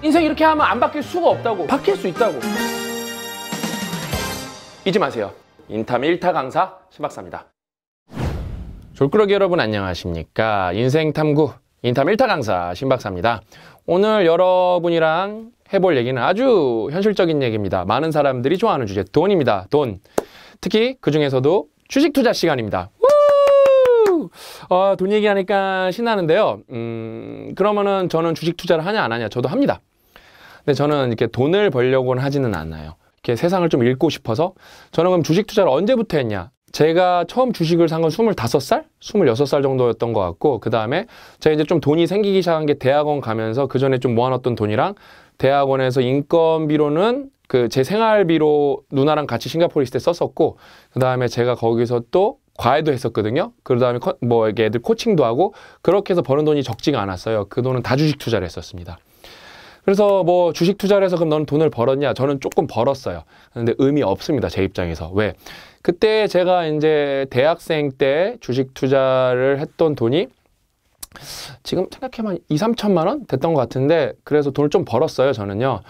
인생 이렇게 하면 안 바뀔 수가 없다고 바뀔 수 있다고 잊지 마세요 인탐 1타 강사 신박사입니다 졸꾸러기 여러분 안녕하십니까 인생탐구 인탐 1타 강사 신박사입니다 오늘 여러분이랑 해볼 얘기는 아주 현실적인 얘기입니다 많은 사람들이 좋아하는 주제 돈입니다 돈 특히 그 중에서도 주식 투자 시간입니다 어, 돈 얘기하니까 신나는데요. 음, 그러면은 저는 주식 투자를 하냐 안 하냐 저도 합니다. 근데 저는 이렇게 돈을 벌려고는 하지는 않아요. 이렇게 세상을 좀 읽고 싶어서 저는 그럼 주식 투자를 언제부터 했냐? 제가 처음 주식을 산 건2 5살2 6살 정도였던 것 같고 그 다음에 제가 이제 좀 돈이 생기기 시작한 게 대학원 가면서 그 전에 좀 모아놨던 돈이랑 대학원에서 인건비로는 그 제 생활비로 누나랑 같이 싱가포르 있을 때 썼었고 그 다음에 제가 거기서 또 과외도 했었거든요. 그 다음에 뭐 애들 코칭도 하고 그렇게 해서 버는 돈이 적지가 않았어요. 그 돈은 다 주식 투자를 했었습니다. 그래서 뭐 주식 투자를 해서 그럼 너 돈을 벌었냐? 저는 조금 벌었어요. 근데 의미 없습니다. 제 입장에서. 왜? 그때 제가 이제 대학생 때 주식 투자를 했던 돈이 지금 생각해보면 2, 3천만 원 됐던 것 같은데 그래서 돈을 좀 벌었어요. 저는요.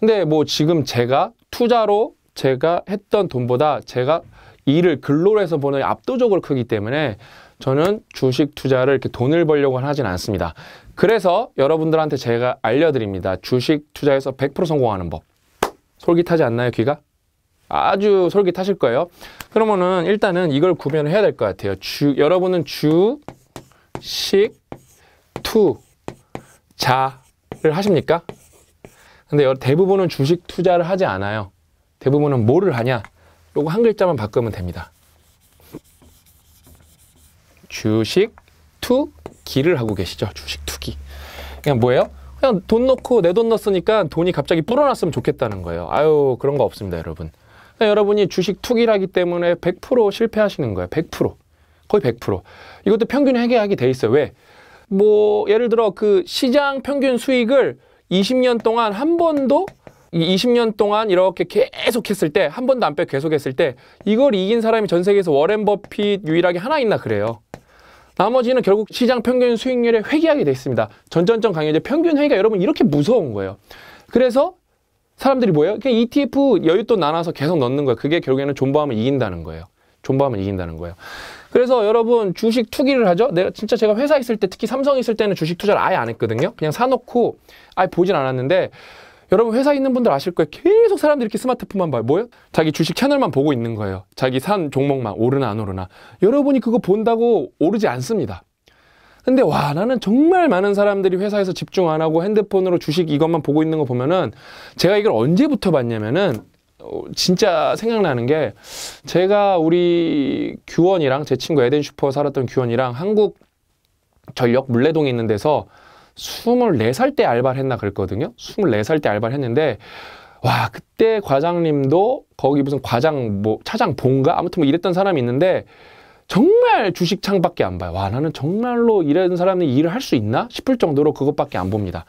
근데 뭐 지금 제가 투자로 제가 했던 돈보다 제가 일을 근로를 해서 보는 압도적으로 크기 때문에 저는 주식 투자를 이렇게 돈을 벌려고 하진 않습니다. 그래서 여러분들한테 제가 알려드립니다. 주식 투자에서 100% 성공하는 법. 솔깃하지 않나요, 귀가? 아주 솔깃하실 거예요. 그러면은 일단은 이걸 구별을 해야 될 것 같아요. 주, 여러분은 주, 식, 투, 자를 하십니까? 근데 대부분은 주식 투자를 하지 않아요. 대부분은 뭐를 하냐? 요거 한 글자만 바꾸면 됩니다. 주식 투기를 하고 계시죠. 주식 투기. 그냥 뭐예요? 그냥 돈 넣고 내 돈 넣었으니까 돈이 갑자기 불어났으면 좋겠다는 거예요. 아유 그런 거 없습니다 여러분. 그러니까 여러분이 주식 투기라기 때문에 100% 실패하시는 거예요. 100%. 거의 100%. 이것도 평균 해계학이 돼 있어요. 왜? 뭐 예를 들어 그 시장 평균 수익을 20년 동안 한 번도 20년 동안 이렇게 계속 했을 때 한 번도 안 빼 계속 했을 때 이걸 이긴 사람이 전 세계에서 워렌 버핏 유일하게 하나 있나 그래요. 나머지는 결국 시장 평균 수익률에 회귀하게 돼 있습니다. 전전전 강연제 평균 회귀가 여러분 이렇게 무서운 거예요. 그래서 사람들이 뭐예요? 그냥 ETF 여유돈 나눠서 계속 넣는 거예요. 그게 결국에는 존버하면 이긴다는 거예요. 존버하면 이긴다는 거예요. 그래서 여러분 주식 투기를 하죠. 내가 진짜 제가 회사 있을 때 특히 삼성 있을 때는 주식 투자를 아예 안 했거든요. 그냥 사놓고 아예 보진 않았는데 여러분 회사 있는 분들 아실 거예요. 계속 사람들이 이렇게 스마트폰만 봐요. 뭐예요? 자기 주식 채널만 보고 있는 거예요. 자기 산 종목만 오르나 안 오르나. 여러분이 그거 본다고 오르지 않습니다. 근데 와 나는 정말 많은 사람들이 회사에서 집중 안 하고 핸드폰으로 주식 이것만 보고 있는 거 보면은 제가 이걸 언제부터 봤냐면은 어, 진짜 생각나는 게 제가 우리 규원이랑 제 친구 에덴 슈퍼 살았던 규원이랑 한국 전력 물레동에 있는 데서 2 4살때 알바를 했나 그랬거든요. 2 4살때 알바를 했는데 와 그때 과장님도 거기 무슨 과장 뭐 차장 본가 아무튼 뭐 이랬던 사람이 있는데 정말 주식 창밖에 안 봐요. 와 나는 정말로 이런 사람이 일을 할 수 있나 싶을 정도로 그것밖에 안 봅니다.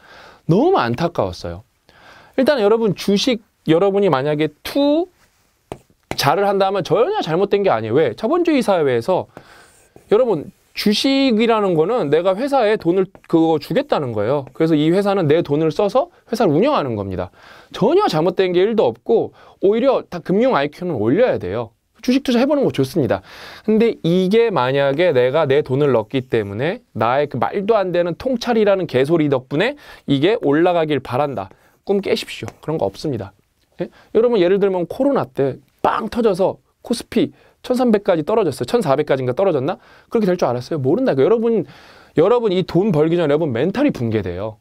너무 안타까웠어요. 일단 여러분 주식 여러분이 만약에 투 자를 한다면 전혀 잘못된 게 아니에요. 왜? 자본주의 사회에서 여러분 주식이라는 거는 내가 회사에 돈을 그거 주겠다는 거예요. 그래서 이 회사는 내 돈을 써서 회사를 운영하는 겁니다. 전혀 잘못된 게 1도 없고 오히려 다 금융 IQ는 올려야 돼요. 주식 투자 해보는 거 좋습니다. 근데 이게 만약에 내가 내 돈을 넣기 때문에 나의 그 말도 안 되는 통찰이라는 개소리 덕분에 이게 올라가길 바란다. 꿈 깨십시오. 그런 거 없습니다. 예? 여러분 예를 들면 코로나 때 빵 터져서 코스피 1300까지 떨어졌어요. 1400까지인가 떨어졌나? 그렇게 될 줄 알았어요. 모른다 그러니까 여러분, 여러분 이 돈 벌기 전에 여러분 멘탈이 붕괴돼요.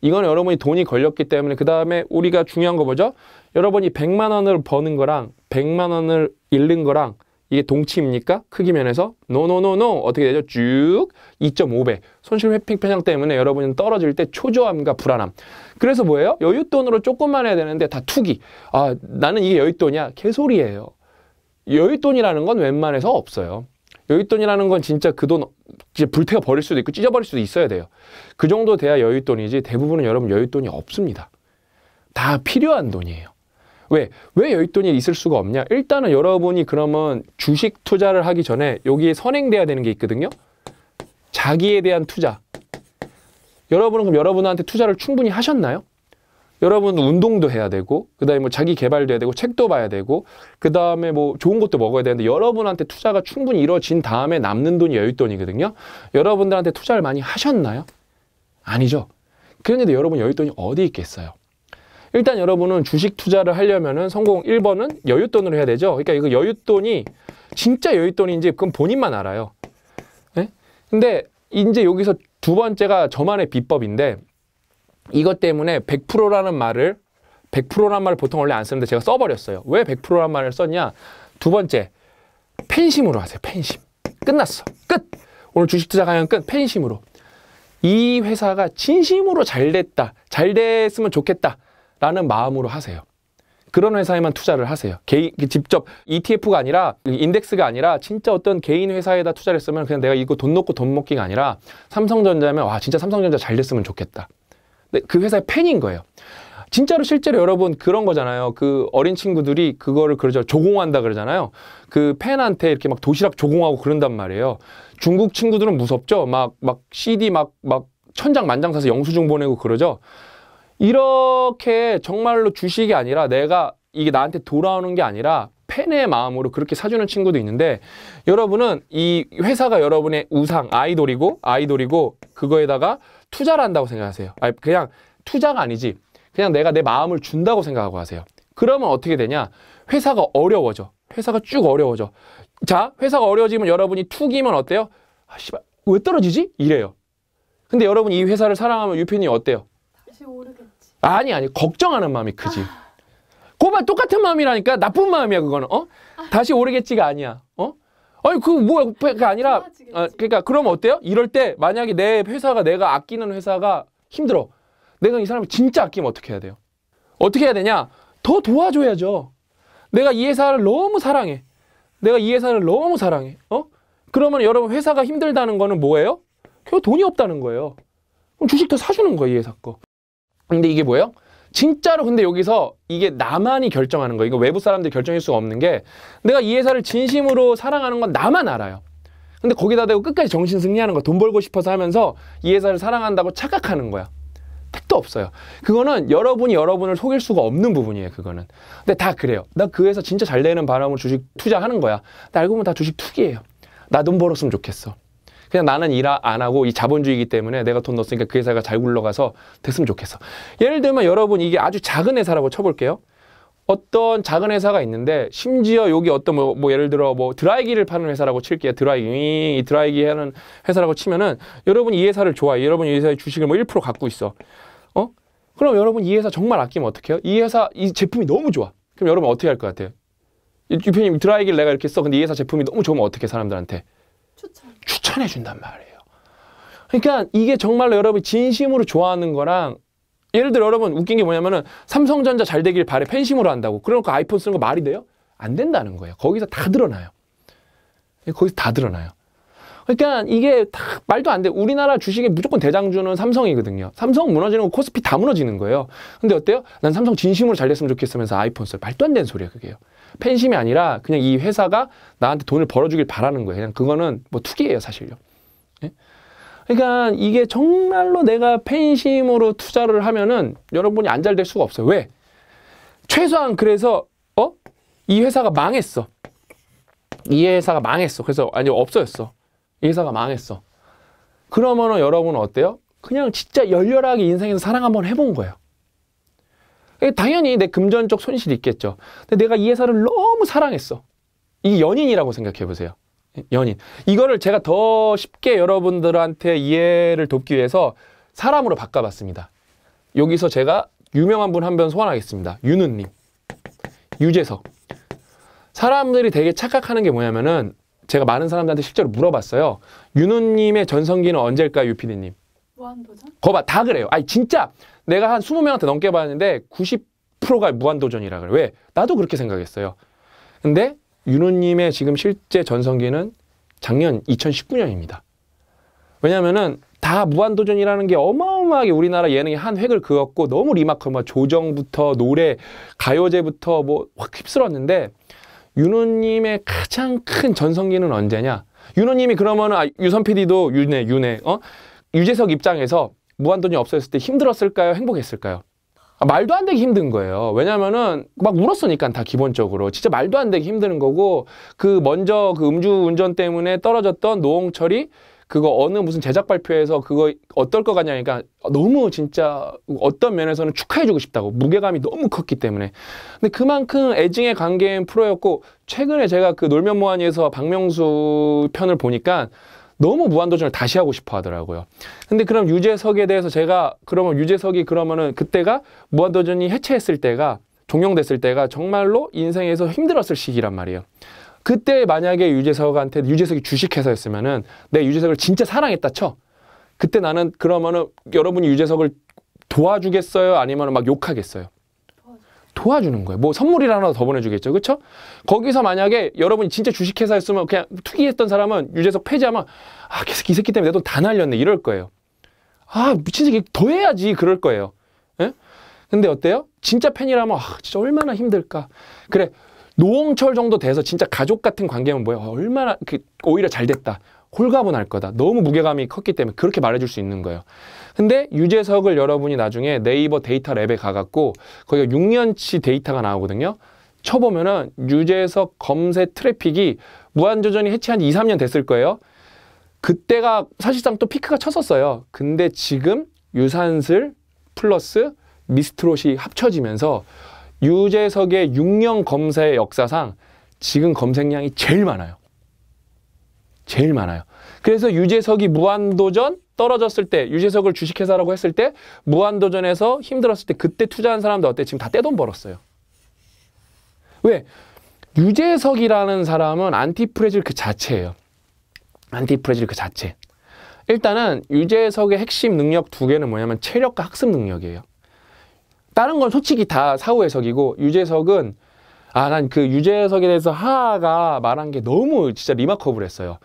이건 여러분이 돈이 걸렸기 때문에 그 다음에 우리가 중요한 거 뭐죠? 여러분이 100만 원을 버는 거랑 100만 원을 잃는 거랑 이게 동치입니까? 크기 면에서 노노노노 어떻게 되죠? 쭉 2.5배 손실 회피 편향 때문에 여러분은 떨어질 때 초조함과 불안함 그래서 뭐예요? 여윳돈으로 조금만 해야 되는데 다 투기 아 나는 이게 여윳돈이야 개소리예요 여윳돈이라는 건 웬만해서 없어요. 여윳돈이라는 건 진짜 그 돈 불태워 버릴 수도 있고 찢어버릴 수도 있어야 돼요. 그 정도 돼야 여윳돈이지 대부분은 여러분 여윳돈이 없습니다. 다 필요한 돈이에요. 왜? 왜 여윳돈이 있을 수가 없냐? 일단은 여러분이 그러면 주식 투자를 하기 전에 여기에 선행돼야 되는 게 있거든요. 자기에 대한 투자. 여러분은 그럼 여러분한테 투자를 충분히 하셨나요? 여러분 운동도 해야 되고 그다음에 뭐 자기 개발도 해야 되고 책도 봐야 되고 그다음에 뭐 좋은 것도 먹어야 되는데 여러분한테 투자가 충분히 이루어진 다음에 남는 돈이 여윳돈이거든요. 여러분들한테 투자를 많이 하셨나요? 아니죠. 그런데도 여러분 여윳돈이 어디 있겠어요? 일단 여러분은 주식 투자를 하려면은 성공 1번은 여윳돈으로 해야 되죠. 그러니까 이거 여윳돈이 진짜 여윳돈인지 그건 본인만 알아요. 예? 근데 이제 여기서 두 번째가 저만의 비법인데 이것 때문에 100%라는 말을 100%라는 말을 보통 원래 안 쓰는데 제가 써버렸어요. 왜 100%라는 말을 썼냐? 두 번째, 팬심으로 하세요. 팬심. 끝났어. 끝! 오늘 주식 투자 강연 끝. 팬심으로. 이 회사가 진심으로 잘 됐다. 잘 됐으면 좋겠다. 라는 마음으로 하세요. 그런 회사에만 투자를 하세요. 개인, 직접 ETF가 아니라 인덱스가 아니라 진짜 어떤 개인 회사에다 투자를 했으면 그냥 내가 이거 돈놓고돈 먹기가 아니라 삼성전자면 와 진짜 삼성전자 잘 됐으면 좋겠다. 네, 그 회사의 팬인 거예요. 진짜로 실제로 여러분 그런 거잖아요. 그 어린 친구들이 그거를 그러죠. 조공한다 그러잖아요. 그 팬한테 이렇게 막 도시락 조공하고 그런단 말이에요. 중국 친구들은 무섭죠. 막, 막 CD 막, 막 천장 만장 사서 영수증 보내고 그러죠. 이렇게 정말로 주식이 아니라 내가 이게 나한테 돌아오는 게 아니라 팬의 마음으로 그렇게 사주는 친구도 있는데 여러분은 이 회사가 여러분의 우상, 아이돌이고 아이돌이고 그거에다가 투자를 한다고 생각하세요. 아니, 그냥 투자가 아니지. 그냥 내가 내 마음을 준다고 생각하고 하세요. 그러면 어떻게 되냐? 회사가 어려워져. 회사가 쭉 어려워져. 자, 회사가 어려워지면 여러분이 투기면 어때요? 아, 씨발, 왜 떨어지지? 이래요. 근데 여러분 이 회사를 사랑하면 유피님 어때요? 다시 오르겠지. 아니, 아니. 걱정하는 마음이 크지. 아... 고만 똑같은 마음이라니까 나쁜 마음이야, 그거는. 어? 아... 다시 오르겠지가 아니야. 어? 아니 그 뭐야 그가 아니라 아, 그러니까 그럼 어때요? 이럴 때 만약에 내 회사가 내가 아끼는 회사가 힘들어. 내가 이 사람을 진짜 아끼면 어떻게 해야 돼요? 어떻게 해야 되냐? 더 도와줘야죠. 내가 이 회사를 너무 사랑해. 내가 이 회사를 너무 사랑해. 어? 그러면 여러분 회사가 힘들다는 거는 뭐예요? 결국 돈이 없다는 거예요. 그럼 주식 더 사주는 거예요, 이 회사 거. 근데 이게 뭐예요? 진짜로 근데 여기서 이게 나만이 결정하는 거예요. 이거 외부 사람들이 결정할 수가 없는 게 내가 이 회사를 진심으로 사랑하는 건 나만 알아요. 근데 거기다 대고 끝까지 정신 승리하는 거, 돈 벌고 싶어서 하면서 이 회사를 사랑한다고 착각하는 거야. 택도 없어요. 그거는 여러분이 여러분을 속일 수가 없는 부분이에요. 그거는. 근데 다 그래요. 나 그 회사 진짜 잘 되는 바람으로 주식 투자하는 거야. 나 알고 보면 다 주식 투기예요. 나 돈 벌었으면 좋겠어. 그냥 나는 일 안 하고 이 자본주의이기 때문에 내가 돈 넣었으니까 그 회사가 잘 굴러가서 됐으면 좋겠어. 예를 들면 여러분 이게 아주 작은 회사라고 쳐볼게요. 어떤 작은 회사가 있는데 심지어 여기 어떤 뭐, 뭐 예를 들어 뭐 드라이기를 파는 회사라고 칠게요. 드라이기, 이 드라이기 하는 회사라고 치면은 여러분 이 회사를 좋아해. 여러분 이 회사의 주식을 뭐 1% 갖고 있어. 어? 그럼 여러분 이 회사 정말 아끼면 어떡해요? 이 회사 이 제품이 너무 좋아. 그럼 여러분 어떻게 할 것 같아요? 유표님 드라이기를 내가 이렇게 써. 근데 이 회사 제품이 너무 좋으면 어떻게 사람들한테? 추천. 칭찬해준단 말이에요. 그러니까 이게 정말로 여러분 이 진심으로 좋아하는 거랑 예를 들어 여러분 웃긴 게 뭐냐면은 삼성전자 잘 되길 바래 팬심으로 한다고 그러니까 아이폰 쓰는 거 말이 돼요? 안 된다는 거예요. 거기서 다 드러나요. 예, 거기서 다 드러나요. 그러니까 이게 다 말도 안 돼. 우리나라 주식에 무조건 대장주는 삼성이거든요. 삼성 무너지는 거 코스피 다 무너지는 거예요. 근데 어때요? 난 삼성 진심으로 잘 됐으면 좋겠으면서 아이폰 써요. 말도 안 되는 소리야 그게요. 팬심이 아니라 그냥 이 회사가 나한테 돈을 벌어주길 바라는 거예요. 그냥 그거는 뭐 투기예요, 사실요. 예? 그러니까 이게 정말로 내가 팬심으로 투자를 하면은 여러분이 안 잘 될 수가 없어요. 왜? 최소한 그래서 어? 이 회사가 망했어. 이 회사가 망했어. 그래서 아니 없어졌어. 이 회사가 망했어. 그러면은 여러분은 어때요? 그냥 진짜 열렬하게 인생에서 사랑 한번 해본 거예요. 예, 당연히 내 금전적 손실이 있겠죠. 근데 내가 이 회사를 너무 사랑했어. 이게 연인이라고 생각해 보세요. 예, 연인. 이거를 제가 더 쉽게 여러분들한테 이해를 돕기 위해서 사람으로 바꿔봤습니다. 여기서 제가 유명한 분 한 분 소환하겠습니다. 윤은님. 유재석. 사람들이 되게 착각하는 게 뭐냐면은 제가 많은 사람들한테 실제로 물어봤어요. 윤은님의 전성기는 언제일까요, 유피디님? 무한도전? 거봐 다 그래요. 아니 진짜 내가 한 20명한테 넘게 봤는데 90%가 무한도전이라 그래. 왜? 나도 그렇게 생각했어요. 근데 윤호님의 지금 실제 전성기는 작년 2019년입니다. 왜냐면은 다 무한도전이라는 게 어마어마하게 우리나라 예능이 한 획을 그었고 너무 리마크마 조정부터 노래 가요제부터 뭐 확 휩쓸었는데 윤호님의 가장 큰 전성기는 언제냐? 윤호님이 그러면은 아, 유선 PD도 윤혜 윤혜 어 유재석 입장에서 무한돈이 없어졌을 때 힘들었을까요? 행복했을까요? 아, 말도 안 되게 힘든 거예요. 왜냐면은 막 울었으니까 다 기본적으로. 진짜 말도 안 되게 힘드 거고 그 먼저 그 음주운전 때문에 떨어졌던 노홍철이 그거 어느 무슨 제작 발표에서 그거 어떨 것 같냐니까 너무 진짜 어떤 면에서는 축하해주고 싶다고 무게감이 너무 컸기 때문에 근데 그만큼 애증의 관계인 프로였고 최근에 제가 그 놀면 뭐하니에서 박명수 편을 보니까 너무 무한도전을 다시 하고 싶어 하더라고요. 근데 그럼 유재석에 대해서 제가 그러면 유재석이 그러면은 그때가 무한도전이 해체했을 때가 종영됐을 때가 정말로 인생에서 힘들었을 시기란 말이에요. 그때 만약에 유재석한테 유재석이 주식회사였으면은 내 유재석을 진짜 사랑했다 쳐. 그때 나는 그러면은 여러분이 유재석을 도와주겠어요? 아니면 막 욕하겠어요? 도와주는 거예요. 뭐 선물이라도 더 보내주겠죠. 그렇죠? 거기서 만약에 여러분이 진짜 주식회사였으면 그냥 투기했던 사람은 유재석 폐지하면 아 계속 이 새끼 때문에 내 돈 다 날렸네 이럴 거예요. 아 미친 새끼 더 해야지 그럴 거예요. 예? 근데 어때요? 진짜 팬이라면 아 진짜 얼마나 힘들까. 그래 노홍철 정도 돼서 진짜 가족 같은 관계면 뭐야 얼마나 그 오히려 잘 됐다. 홀가분할 거다. 너무 무게감이 컸기 때문에 그렇게 말해줄 수 있는 거예요. 근데 유재석을 여러분이 나중에 네이버 데이터 랩에 가갖고 거기가 6년치 데이터가 나오거든요. 쳐보면은 유재석 검색 트래픽이 무한조전이 해체한 2, 3년 됐을 거예요. 그때가 사실상 또 피크가 쳤었어요. 근데 지금 유산슬 플러스 미스트롯이 합쳐지면서 유재석의 6년 검사의 역사상 지금 검색량이 제일 많아요. 제일 많아요. 그래서 유재석이 무한도전 떨어졌을 때 유재석을 주식회사라고 했을 때 무한도전에서 힘들었을 때 그때 투자한 사람들 어때? 지금 다 떼돈 벌었어요. 왜? 유재석이라는 사람은 안티프레질 그 자체예요. 안티프레질 그 자체. 일단은 유재석의 핵심 능력 두 개는 뭐냐면 체력과 학습 능력이에요. 다른 건 솔직히 다 사후 해석이고 유재석은 아 난 그 유재석에 대해서 하하가 말한 게 너무 진짜 리마커블했어요.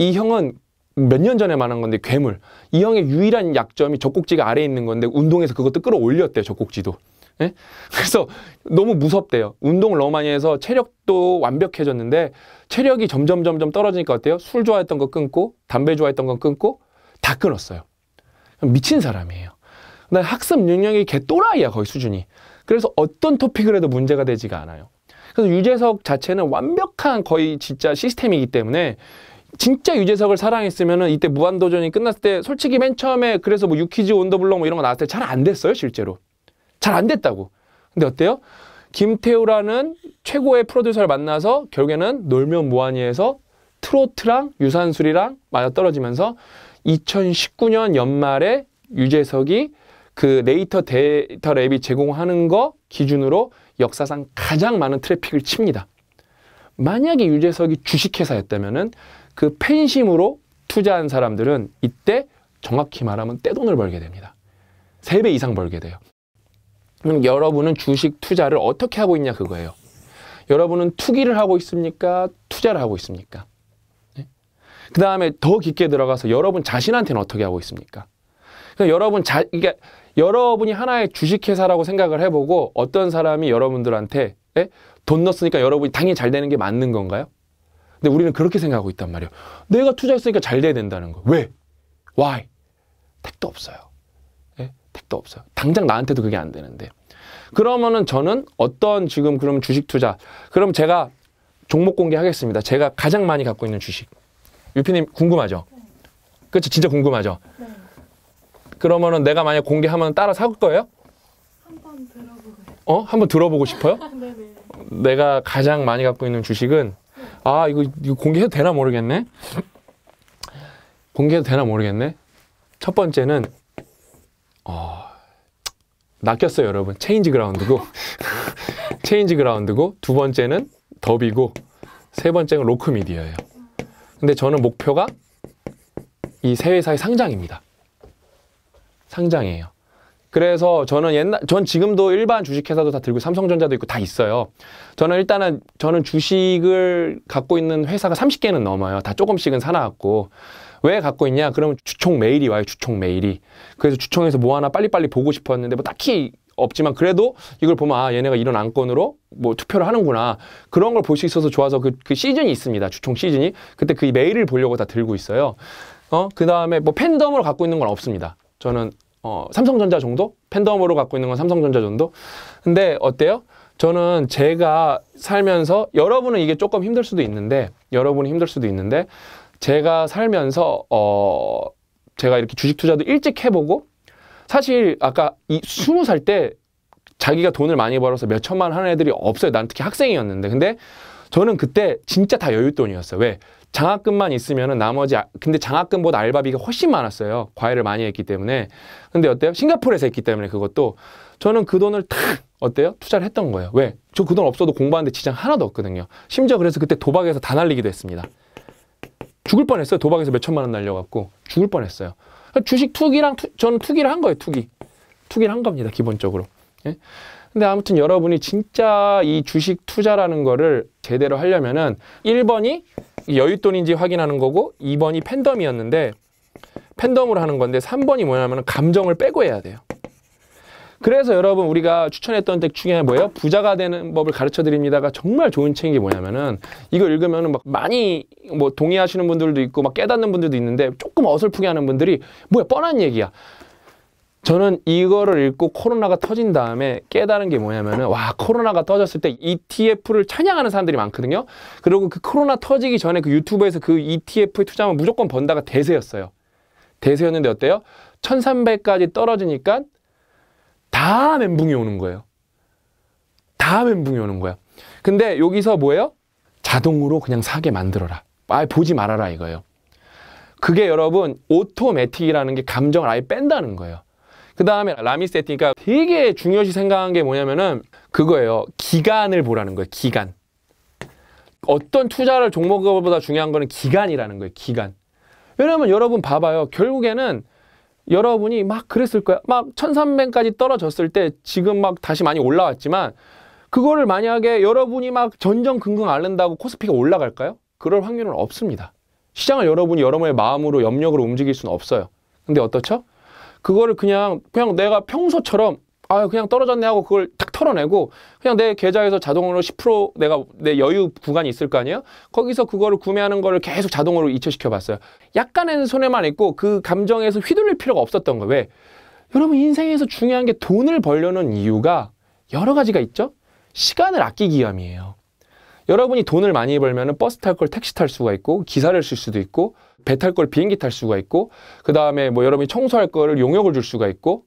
이 형은 몇 년 전에 말한 건데 괴물. 이 형의 유일한 약점이 젖꼭지가 아래에 있는 건데 운동에서 그것도 끌어올렸대요. 젖꼭지도. 예? 그래서 너무 무섭대요. 운동을 너무 많이 해서 체력도 완벽해졌는데 체력이 점점 점점 떨어지니까 어때요? 술 좋아했던 거 끊고 담배 좋아했던 건 끊고 다 끊었어요. 미친 사람이에요. 난 학습 능력이 개 또라이야 거의 수준이. 그래서 어떤 토픽을 해도 문제가 되지가 않아요. 그래서 유재석 자체는 완벽한 거의 진짜 시스템이기 때문에 진짜 유재석을 사랑했으면은 이때 무한도전이 끝났을 때 솔직히 맨 처음에 그래서 뭐 유키즈 온 더블럭 뭐 이런 거 나왔을 때 잘 안 됐어요 실제로 잘 안 됐다고 근데 어때요? 김태우라는 최고의 프로듀서를 만나서 결국에는 놀면 무한니에서 트로트랑 유산술이랑 맞아떨어지면서 2019년 연말에 유재석이 그 레이터 데이터 랩이 제공하는 거 기준으로 역사상 가장 많은 트래픽을 칩니다. 만약에 유재석이 주식회사였다면은 그 팬심으로 투자한 사람들은 이때 정확히 말하면 떼돈을 벌게 됩니다. 3배 이상 벌게 돼요. 그럼 여러분은 주식 투자를 어떻게 하고 있냐 그거예요. 여러분은 투기를 하고 있습니까? 투자를 하고 있습니까? 네? 그 다음에 더 깊게 들어가서 여러분 자신한테는 어떻게 하고 있습니까? 그러니까 여러분 자, 그러니까 여러분이 하나의 주식회사라고 생각을 해보고 어떤 사람이 여러분들한테 예? 돈 넣었으니까 여러분이 당연히 잘 되는 게 맞는 건가요? 근데 우리는 그렇게 생각하고 있단 말이에요. 내가 투자했으니까 잘 돼야 된다는 거. 왜? Why? 택도 없어요. 예? 택도 없어요. 당장 나한테도 그게 안 되는데. 그러면은 저는 어떤 지금 그럼 주식 투자. 그럼 제가 종목 공개하겠습니다. 제가 가장 많이 갖고 있는 주식. 유피님 궁금하죠? 그렇죠. 진짜 궁금하죠? 네. 그러면은 내가 만약 공개하면 따라 사올 거예요? 한번 들어보고. 어? 한번 들어보고 싶어요? 네, 네. 내가 가장 많이 갖고 있는 주식은 아 이거, 이거 공개해도 되나 모르겠네. 공개해도 되나 모르겠네. 첫 번째는 어, 낚였어요 여러분. 체인지 그라운드고 체인지 그라운드고 두 번째는 더비고 세 번째는 로크 미디어예요. 근데 저는 목표가 이 세 회사의 상장입니다. 상장이에요. 그래서 저는 옛날, 전 지금도 일반 주식회사도 다 들고 삼성전자도 있고 다 있어요. 저는 일단은 저는 주식을 갖고 있는 회사가 30개는 넘어요. 다 조금씩은 사왔고왜 갖고 있냐? 그러면 주총 메일이 와요. 주총 메일이. 그래서 주총에서 뭐 하나 빨리빨리 보고 싶었는데 뭐 딱히 없지만 그래도 이걸 보면 아 얘네가 이런 안건으로 뭐 투표를 하는구나 그런 걸 볼 수 있어서 좋아서 그, 그 시즌이 있습니다 주총 시즌이 그때 그 메일을 보려고 다 들고 있어요 어그 다음에 뭐 팬덤을 갖고 있는 건 없습니다 저는 어, 삼성전자 정도? 팬덤으로 갖고 있는 건 삼성전자 정도? 근데 어때요? 저는 제가 살면서 여러분은 이게 조금 힘들 수도 있는데 여러분이 힘들 수도 있는데 제가 살면서 어 제가 이렇게 주식 투자도 일찍 해보고 사실 아까 이 스무 살 때 자기가 돈을 많이 벌어서 몇 천만 하는 애들이 없어요. 난 특히 학생이었는데 근데 저는 그때 진짜 다 여윳돈이었어요. 왜? 장학금만 있으면 나머지 아, 근데 장학금보다 알바비가 훨씬 많았어요. 과외를 많이 했기 때문에. 근데 어때요? 싱가포르에서 했기 때문에 그것도 저는 그 돈을 탁 어때요? 투자를 했던 거예요. 왜? 저 그 돈 없어도 공부하는데 지장 하나도 없거든요. 심지어 그래서 그때 도박에서 다 날리기도 했습니다. 죽을 뻔했어요. 도박에서 몇 천만 원 날려갖고 죽을 뻔했어요. 주식 투기랑 투, 저는 투기를 한 거예요. 투기. 투기를 한 겁니다. 기본적으로. 예? 근데 아무튼 여러분이 진짜 이 주식 투자라는 거를 제대로 하려면은 1번이 여윳돈인지 확인하는 거고 2번이 팬덤이었는데 팬덤으로 하는 건데 3번이 뭐냐면 감정을 빼고 해야 돼요. 그래서 여러분 우리가 추천했던 책 중에 뭐예요? 부자가 되는 법을 가르쳐 드립니다가 정말 좋은 책이 뭐냐면은 이거 읽으면막 많이 뭐 동의하시는 분들도 있고 막 깨닫는 분들도 있는데 조금 어설프게 하는 분들이 뭐야 뻔한 얘기야. 저는 이거를 읽고 코로나가 터진 다음에 깨달은 게 뭐냐면은 와 코로나가 터졌을 때 ETF를 찬양하는 사람들이 많거든요. 그리고 그 코로나 터지기 전에 그 유튜브에서 그 ETF에 투자하면 무조건 번다가 대세였어요. 대세였는데 어때요? 1300까지 떨어지니까 다 멘붕이 오는 거예요. 다 멘붕이 오는 거야. 근데 여기서 뭐예요? 자동으로 그냥 사게 만들어라. 아예 보지 말아라 이거예요. 그게 여러분 오토매틱이라는 게 감정을 아예 뺀다는 거예요. 그 다음에 라미세티니까 되게 중요시 생각한 게 뭐냐면은 그거예요. 기간을 보라는 거예요. 기간. 어떤 투자를 종목보다 중요한 거는 기간이라는 거예요. 기간. 왜냐면 여러분 봐봐요. 결국에는 여러분이 막 그랬을 거야. 막 1300까지 떨어졌을 때 지금 막 다시 많이 올라왔지만 그거를 만약에 여러분이 막 전전긍긍 앓는다고 코스피가 올라갈까요? 그럴 확률은 없습니다. 시장을 여러분이 여러분의 마음으로 염력으로 움직일 수는 없어요. 근데 어떻죠? 그거를 그냥 그냥 내가 평소처럼 아 그냥 떨어졌네 하고 그걸 탁 털어내고 그냥 내 계좌에서 자동으로 10% 내가 내 여유 구간이 있을 거 아니에요? 거기서 그거를 구매하는 거를 계속 자동으로 이체시켜 봤어요. 약간은 손해만 있고 그 감정에서 휘둘릴 필요가 없었던 거예요. 왜? 여러분 인생에서 중요한 게 돈을 벌려는 이유가 여러 가지가 있죠? 시간을 아끼기 위함이에요. 여러분이 돈을 많이 벌면 버스 탈 걸 택시 탈 수가 있고 기사를 쓸 수도 있고 배 탈 걸 비행기 탈 수가 있고 그 다음에 뭐 여러분이 청소할 거를 용역을 줄 수가 있고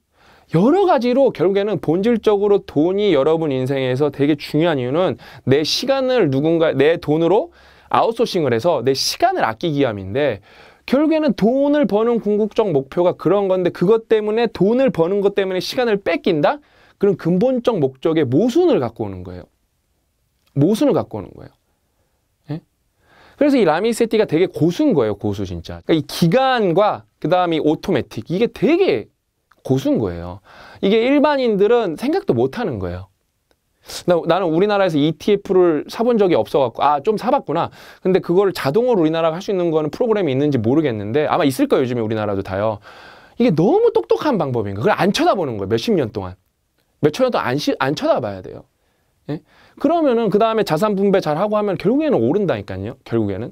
여러 가지로 결국에는 본질적으로 돈이 여러분 인생에서 되게 중요한 이유는 내 시간을 누군가 내 돈으로 아웃소싱을 해서 내 시간을 아끼기 위함인데 결국에는 돈을 버는 궁극적 목표가 그런 건데 그것 때문에 돈을 버는 것 때문에 시간을 뺏긴다? 그런 근본적 목적의 모순을 갖고 오는 거예요. 모순을 갖고 오는 거예요. 예? 그래서 이 라미세티가 되게 고수인 거예요, 고수 진짜. 그러니까 이 기간과 그 다음에 오토매틱 이게 되게 고수인 거예요. 이게 일반인들은 생각도 못 하는 거예요. 나, 나는 우리나라에서 ETF를 사본 적이 없어갖고 아 좀 사봤구나 근데 그걸 자동으로 우리나라가 할 수 있는 거는 프로그램이 있는지 모르겠는데 아마 있을 거예요 요즘에 우리나라도 다요 이게 너무 똑똑한 방법인 거예요 그걸 안 쳐다보는 거예요 몇십 년 동안 몇천 년 동안 안 쳐다봐야 돼요 예? 그러면은 그 다음에 자산 분배 잘 하고 하면 결국에는 오른다니까요. 결국에는.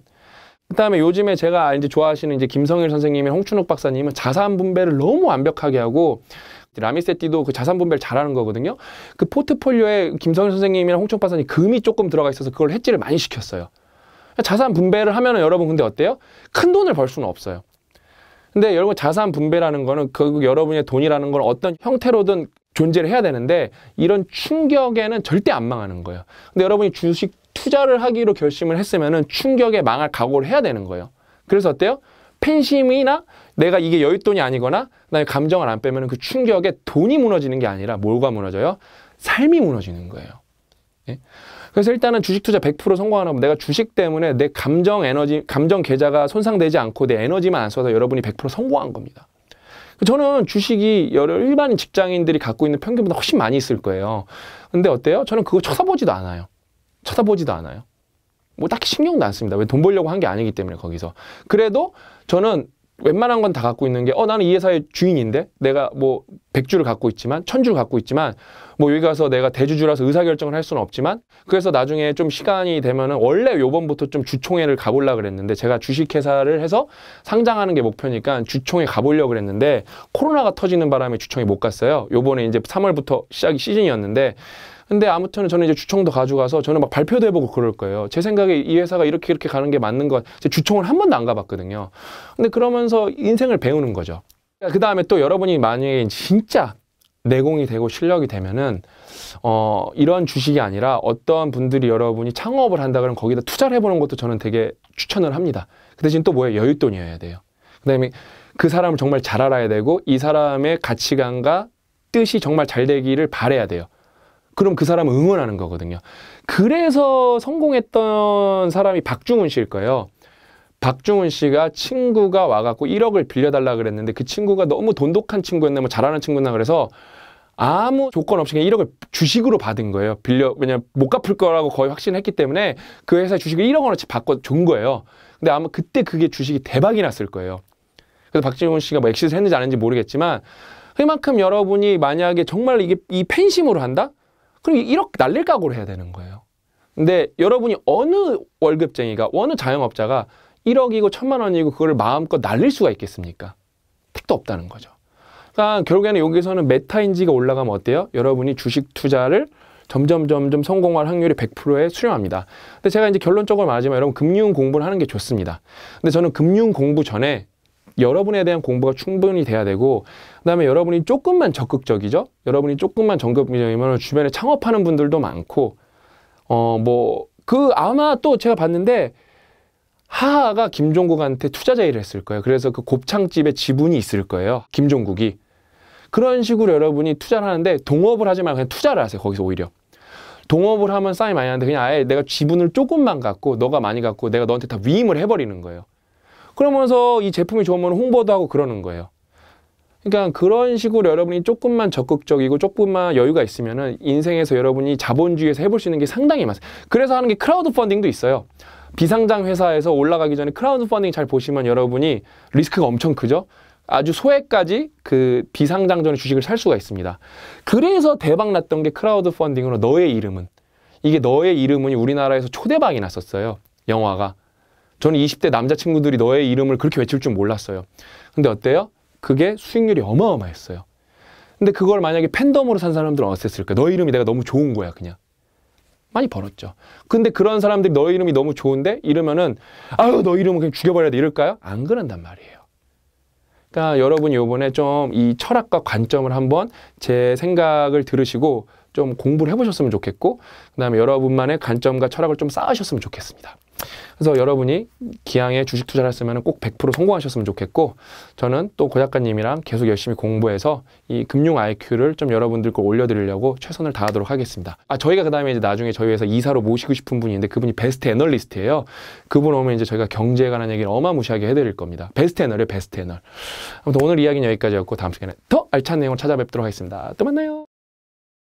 그다음에 요즘에 제가 이제 좋아하시는 이제 김성일 선생님이 홍춘옥 박사님은 자산 분배를 너무 완벽하게 하고 라미세띠도그 자산 분배를 잘하는 거거든요. 그 포트폴리오에 김성일 선생님이랑 홍춘욱 박사님 금이 조금 들어가 있어서 그걸 해지를 많이 시켰어요. 자산 분배를 하면은 여러분 근데 어때요? 큰 돈을 벌 수는 없어요. 근데 여러분 자산 분배라는 거는 결국 여러분의 돈이라는 걸 어떤 형태로든 존재를 해야 되는데 이런 충격에는 절대 안 망하는 거예요. 근데 여러분이 주식 투자를 하기로 결심을 했으면은 충격에 망할 각오를 해야 되는 거예요. 그래서 어때요? 팬심이나 내가 이게 여윳돈이 아니거나 나의 감정을 안 빼면 그 충격에 돈이 무너지는 게 아니라 뭘가 무너져요? 삶이 무너지는 거예요. 예? 그래서 일단은 주식 투자 100% 성공하는 내가 주식 때문에 내 감정 에너지, 감정 계좌가 손상되지 않고 내 에너지만 안 써서 여러분이 100% 성공한 겁니다. 저는 주식이 여러 일반 직장인들이 갖고 있는 평균보다 훨씬 많이 있을 거예요. 근데 어때요? 저는 그거 쳐다보지도 않아요. 쳐다보지도 않아요. 뭐 딱히 신경도 안 씁니다. 왜 돈 벌려고 한 게 아니기 때문에 거기서. 그래도 저는 웬만한 건 다 갖고 있는 게, 어, 나는 이 회사의 주인인데? 내가 뭐, 백주를 갖고 있지만, 천주를 갖고 있지만, 뭐, 여기 가서 내가 대주주라서 의사결정을 할 수는 없지만, 그래서 나중에 좀 시간이 되면은, 원래 요번부터 좀 주총회를 가보려 그랬는데, 제가 주식회사를 해서 상장하는 게 목표니까 주총회 가보려고 그랬는데, 코로나가 터지는 바람에 주총회 못 갔어요. 요번에 이제 3월부터 시작이 시즌이었는데, 근데 아무튼 저는 이제 주총도 가져가서 저는 막 발표도 해보고 그럴 거예요. 제 생각에 이 회사가 이렇게 이렇게 가는 게 맞는 것. 제 주총을 한 번도 안 가봤거든요. 근데 그러면서 인생을 배우는 거죠. 그 다음에 또 여러분이 만약에 진짜 내공이 되고 실력이 되면은 어 이런 주식이 아니라 어떠한 분들이 여러분이 창업을 한다 그러면 거기다 투자를 해보는 것도 저는 되게 추천을 합니다. 그 대신 또 뭐예요? 여윳돈이어야 돼요. 그다음에 그 사람을 정말 잘 알아야 되고 이 사람의 가치관과 뜻이 정말 잘 되기를 바래야 돼요. 그럼 그사람은 응원하는 거거든요. 그래서 성공했던 사람이 박중훈 씨일 거예요. 박중훈 씨가 친구가 와갖고 1억을 빌려달라 그랬는데 그 친구가 너무 돈독한 친구였나 뭐 잘하는 친구였나 그래서 아무 조건 없이 그냥 1억을 주식으로 받은 거예요. 빌려, 그냥 못 갚을 거라고 거의 확신했기 때문에 그 회사 주식을 1억 원어치 바꿔준 거예요. 근데 아마 그때 그게 주식이 대박이 났을 거예요. 그래서 박중훈 씨가 뭐엑시스 했는지 아닌지 모르겠지만 그만큼 여러분이 만약에 정말 이게 이 팬심으로 한다? 그럼 이렇게 날릴 각오를 해야 되는 거예요. 근데 여러분이 어느 월급쟁이가 어느 자영업자가 1억이고 천만 원이고 그걸 마음껏 날릴 수가 있겠습니까? 택도 없다는 거죠. 그러니까 결국에는 여기서는 메타인지가 올라가면 어때요? 여러분이 주식 투자를 점점 점점 성공할 확률이 100%에 수렴합니다. 근데 제가 이제 결론적으로 말하지만 여러분 금융 공부를 하는 게 좋습니다. 근데 저는 금융 공부 전에 여러분에 대한 공부가 충분히 돼야 되고 그다음에 여러분이 조금만 적극적이죠. 여러분이 조금만 적극적이면 주변에 창업하는 분들도 많고 어 뭐 그 아마 또 제가 봤는데 하하가 김종국한테 투자자 일을 했을 거예요. 그래서 그 곱창집에 지분이 있을 거예요. 김종국이. 그런 식으로 여러분이 투자를 하는데 동업을 하지 말고 그냥 투자를 하세요. 거기서 오히려. 동업을 하면 싸이 많이 하는데 그냥 아예 내가 지분을 조금만 갖고 너가 많이 갖고 내가 너한테 다 위임을 해버리는 거예요. 그러면서 이 제품이 좋으면 홍보도 하고 그러는 거예요. 그러니까 그런 식으로 여러분이 조금만 적극적이고 조금만 여유가 있으면은 인생에서 여러분이 자본주의에서 해볼 수 있는 게 상당히 많습니다 그래서 하는 게 크라우드 펀딩도 있어요. 비상장 회사에서 올라가기 전에 크라우드 펀딩 잘 보시면 여러분이 리스크가 엄청 크죠? 아주 소액까지 그 비상장 전에 주식을 살 수가 있습니다. 그래서 대박 났던 게 크라우드 펀딩으로 너의 이름은. 이게 너의 이름은 우리나라에서 초대박이 났었어요. 영화가. 저는 20대 남자친구들이 너의 이름을 그렇게 외칠 줄 몰랐어요. 근데 어때요? 그게 수익률이 어마어마했어요. 근데 그걸 만약에 팬덤으로 산 사람들은 어땠을까? 너 이름이 내가 너무 좋은 거야, 그냥. 많이 벌었죠. 근데 그런 사람들이 너 이름이 너무 좋은데 이러면은 아유 너 이름은 그냥 죽여버려야 돼 이럴까요? 안 그런단 말이에요. 그러니까 여러분이 요번에 좀 이 철학과 관점을 한번 제 생각을 들으시고 좀 공부를 해보셨으면 좋겠고 그 다음에 여러분만의 관점과 철학을 좀 쌓으셨으면 좋겠습니다. 그래서 여러분이 기왕에 주식 투자를 했으면 꼭 100% 성공하셨으면 좋겠고 저는 또고 작가님이랑 계속 열심히 공부해서 이 금융 IQ를 좀 여러분들 걸 올려드리려고 최선을 다하도록 하겠습니다. 아 저희가 그 다음에 이제 나중에 저희 회사 이사로 모시고 싶은 분이 있는데 그분이 베스트 애널리스트예요. 그분 오면 이제 저희가 경제에 관한 얘기를 어마무시하게 해드릴 겁니다. 베스트 애널이에요. 베스트 애널. 아무튼 오늘 이야기는 여기까지였고 다음 시간에 더 알찬 내용을 찾아뵙도록 하겠습니다. 또 만나요.